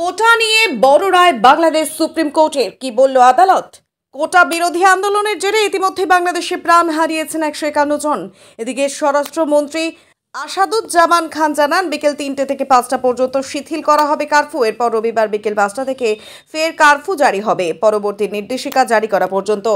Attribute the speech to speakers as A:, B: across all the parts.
A: কোটা নিয়ে বড় রায় বাংলাদেশ সুপ্রিম কোর্টের কি বলল আদালত কোটা বিরোধী আন্দোলনের জেরে ইতিমধ্যে বাংলাদেশে প্রাণ হারিয়েছেন একশো একান্ন জন এদিকে স্বরাষ্ট্রমন্ত্রী আসাদুজ্জামান খান জানান বিকেল তিনটে থেকে পাঁচটা পর্যন্ত শিথিল করা হবে কারফু এরপর রবিবার বিকেল পাঁচটা থেকে ফের কারফু জারি হবে পরবর্তী নির্দেশিকা জারি করা পর্যন্ত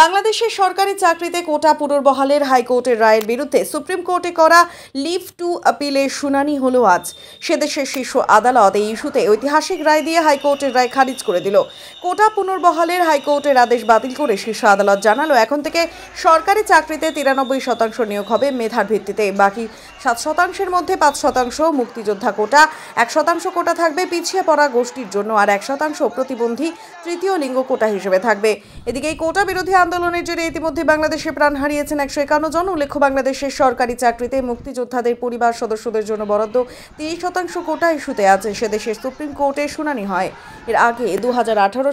A: বাংলাদেশের সরকারি চাকরিতে কোটা পুনর্বহালের হাইকোর্টের রায়ের বিরুদ্ধে সুপ্রিম কোর্টে করা লিভ টু আপিলের শুনানি হলো আজ সেদেশের শীর্ষ আদালত এই ইস্যুতে ঐতিহাসিক রায় দিয়ে হাইকোর্টের রায় খারিজ করে দিল কোটা পুনর্বহালের হাইকোর্টের আদেশ বাতিল করে শীর্ষ আদালত জানালো এখন থেকে সরকারি চাকরিতে তিরানব্বই শতাংশ নিয়োগ হবে মেধার ভিত্তিতে বাকি সাত শতাংশের মধ্যে পাঁচ শতাংশ মুক্তিযোদ্ধা কোটা এক শতাংশ কোটা থাকবে পিছিয়ে পড়া গোষ্ঠীর জন্য আর এক শতাংশ প্রতিবন্ধী তৃতীয় লিঙ্গ কোটা হিসেবে থাকবে এদিকে এই কোটা বিরোধী আন্দোলনের জেরে ইতিমধ্যে বাংলাদেশে প্রাণ হারিয়েছেন একশো একান্ন জন উল্লেখ্য বাংলাদেশের সরকারি চাকরিতে মুক্তিযোদ্ধাদের পরিবার সদস্যদের জন্য বরাদ্দ তিরিশ শতাংশ কোটা ইস্যুতে আছে সে সুপ্রিম কোর্টে শুনানি হয় এর আগে দু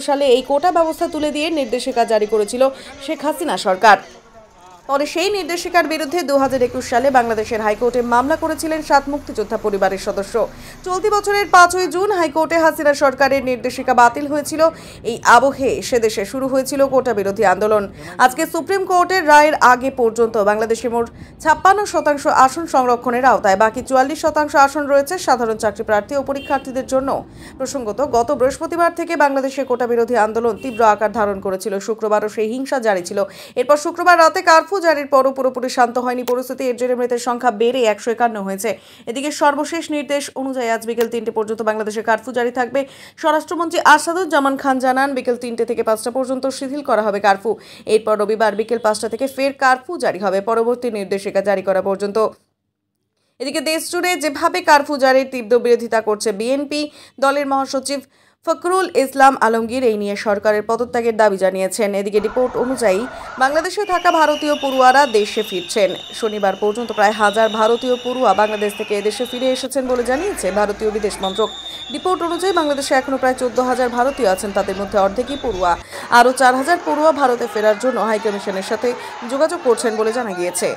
A: সালে এই কোটা ব্যবস্থা তুলে দিয়ে নির্দেশিকা জারি করেছিল শেখ হাসিনা সরকার পরে সেই নির্দেশিকার বিরুদ্ধে দু সালে বাংলাদেশের হাইকোর্টে মামলা করেছিলেন সাত মুক্তিযোদ্ধা পরিবারের সদস্য চলতি বছরের পাঁচই জুন হাইকোর্টে হাসিনা সরকারের নির্দেশিকা বাতিল হয়েছিল এই আবহে সেদেশে শুরু হয়েছিল কোটা বিরোধী আন্দোলন আজকে সুপ্রিম কোর্টের রায়ের আগে পর্যন্ত বাংলাদেশে মোট ছাপ্পান্ন শতাংশ আসন সংরক্ষণের আওতায় বাকি চুয়াল্লিশ শতাংশ আসন রয়েছে সাধারণ চাকরি প্রার্থী ও পরীক্ষার্থীদের জন্য প্রসঙ্গত গত বৃহস্পতিবার থেকে বাংলাদেশে কোটা বিরোধী আন্দোলন তীব্র আকার ধারণ করেছিল শুক্রবারও সেই হিংসা জারি ছিল এরপর শুক্রবার রাতে কারফু অস্ত্রোপচারের পরও পুরোপুরি শান্ত হয়নি পরিস্থিতি এর জন্য মৃতের সংখ্যা বেড়ে একশো একান্ন হয়েছে এদিকে সর্বশেষ নির্দেশ অনুযায়ী আজ বিকেল তিনটে পর্যন্ত বাংলাদেশে কারফিউ জারি থাকবে স্বরাষ্ট্রমন্ত্রী আসাদুজ্জামান খান জানান বিকেল তিনটে থেকে পাঁচটা পর্যন্ত শিথিল করা হবে কারফিউ এরপর রবিবার বিকেল পাঁচটা থেকে ফের কারফিউ জারি হবে পরবর্তী নির্দেশিকা জারি করা পর্যন্ত এদিকে দেশজুড়ে যেভাবে কারফিউ জারির তীব্র বিরোধিতা করছে বিএনপি দলের মহাসচিব ফখরুল ইসলাম আলমগীর এই নিয়ে সরকারের পদত্যাগের দাবি জানিয়েছেন এদিকে রিপোর্ট অনুযায়ী বাংলাদেশে থাকা ভারতীয় পড়ুয়ারা দেশে ফিরছেন শনিবার পর্যন্ত প্রায় হাজার ভারতীয় পড়ুয়া বাংলাদেশ থেকে এদেশে ফিরে এসেছেন বলে জানিয়েছে ভারতীয় বিদেশ মন্ত্রক রিপোর্ট অনুযায়ী বাংলাদেশে এখনও প্রায় চোদ্দ হাজার ভারতীয় আছেন তাদের মধ্যে অর্ধেকই পড়ুয়া আরও চার হাজার পড়ুয়া ভারতে ফেরার জন্য হাইকমিশনের সাথে যোগাযোগ করছেন বলে জানা গিয়েছে